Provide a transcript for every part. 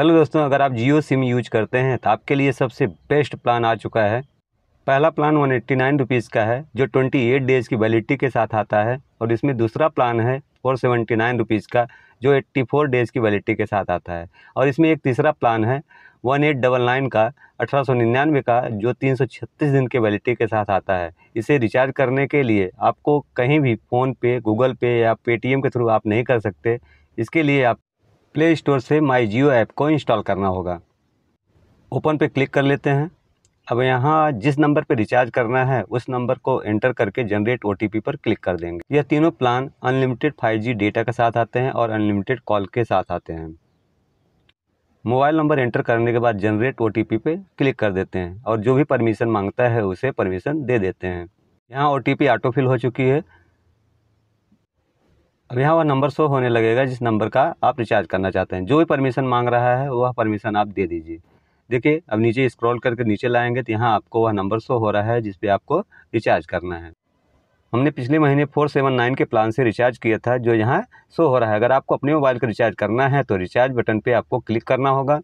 hello दोस्तों अगर आप जियो सिम यूज करते हैं तो आपके लिए सबसे बेस्ट प्लान आ चुका है पहला plan one eighty nine rupees का है जो ट्वेंटी एट डेज़ की वैलिडिटी के साथ आता है और इसमें दूसरा प्लान है फोर सेवेंटी नाइन रुपीज़ का जो एट्टी फोर डेज़ की वैलिडिटी के साथ आता है और इसमें एक तीसरा प्लान है वन एट डबल नाइन का अठारह सौ निन्यानवे का जो तीन सौ छत्तीस दिन के वैलिडिटी के साथ आता है इसे रिचार्ज करने के लिए आपको कहीं भी फ़ोन पे गूगल पे या पेटीएम के थ्रू आप नहीं कर सकते इसके लिए आप प्ले स्टोर से माई जियो ऐप को इंस्टॉल करना होगा ओपन पे क्लिक कर लेते हैं अब यहाँ जिस नंबर पर रिचार्ज करना है उस नंबर को एंटर करके जनरेट ओ पर क्लिक कर देंगे यह तीनों प्लान अनलिमिटेड 5G डेटा के साथ आते हैं और अनलिमिटेड कॉल के साथ आते हैं मोबाइल नंबर एंटर करने के बाद जनरेट ओ पे क्लिक कर देते हैं और जो भी परमिशन मांगता है उसे परमिशन दे देते हैं यहाँ ओ ऑटोफिल हो चुकी है अब यहाँ वह नंबर शो होने लगेगा जिस नंबर का आप रिचार्ज करना चाहते हैं जो भी परमिशन मांग रहा है वह परमिशन आप दे दीजिए देखिए अब नीचे स्क्रॉल करके नीचे लाएंगे तो यहाँ आपको वह नंबर शो हो रहा है जिस पे आपको रिचार्ज करना है हमने पिछले महीने फोर सेवन नाइन के प्लान से रिचार्ज किया था जो यहाँ शो हो रहा है अगर आपको अपने मोबाइल का रिचार्ज करना है तो रिचार्ज बटन पर आपको क्लिक करना होगा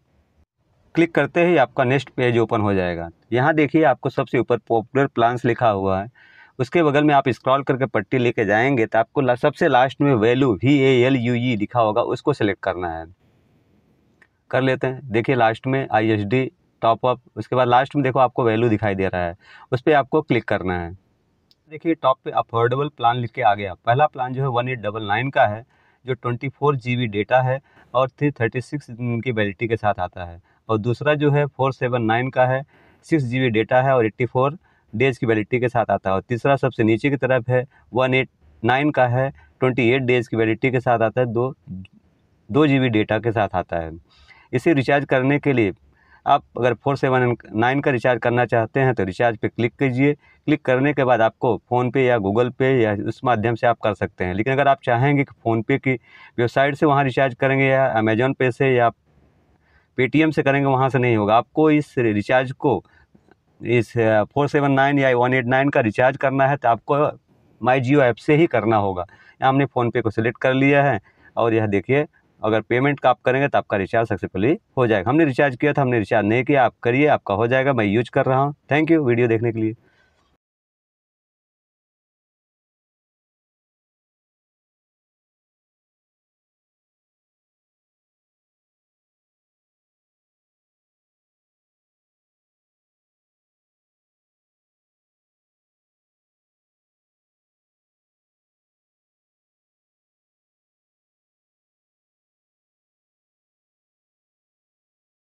क्लिक करते ही आपका नेक्स्ट पेज ओपन हो जाएगा यहाँ देखिए आपको सबसे ऊपर पॉपुलर प्लान्स लिखा हुआ है उसके बगल में आप स्क्रॉल करके पट्टी लेके जाएंगे तो आपको ला, सबसे लास्ट में value V A L U E लिखा होगा उसको सेलेक्ट करना है कर लेते हैं देखिए लास्ट में I H D top up उसके बाद लास्ट में देखो आपको वैल्यू दिखाई दे रहा है उस पर आपको क्लिक करना है देखिए टॉप पे अफोर्डेबल प्लान लिख के आ गया पहला प्लान जो है वन एट डबल नाइन का है जो twenty four GB data data है और थ्री थर्टी सिक्स की वैलिटी के साथ आता है और दूसरा जो है फोर सेवन नाइन का है सिक्स जी बी डेटा है और एट्टी फोर डेज़ की वैलिडिटी के साथ आता है और तीसरा सबसे नीचे की तरफ है वन एट नाइन का है ट्वेंटी एट डेज़ की वैलिडिटी के साथ आता है दो दो जी डेटा के साथ आता है इसे रिचार्ज करने के लिए आप अगर फोर सेवन नाइन का रिचार्ज करना चाहते हैं तो रिचार्ज पे क्लिक कीजिए क्लिक करने के बाद आपको फ़ोनपे या गूगल पे या उस माध्यम से आप कर सकते हैं लेकिन अगर आप चाहेंगे कि फ़ोनपे की वेबसाइट से वहाँ रिचार्ज करेंगे या अमेजोन पे से या पेटीएम से करेंगे वहाँ से नहीं होगा आपको इस रिचार्ज को इस फोर सेवन नाइन या वन एट नाइन का रिचार्ज करना है तो आपको माई जियो ऐप से ही करना होगा हमने फ़ोनपे को सिलेक्ट कर लिया है और यह देखिए अगर पेमेंट का आप करेंगे तो आपका रिचार्ज सक्सेसफुली हो जाएगा हमने रिचार्ज किया था हमने रिचार्ज नहीं किया आप करिए आपका हो जाएगा मैं यूज कर रहा हूँ थैंक यू वीडियो देखने के लिए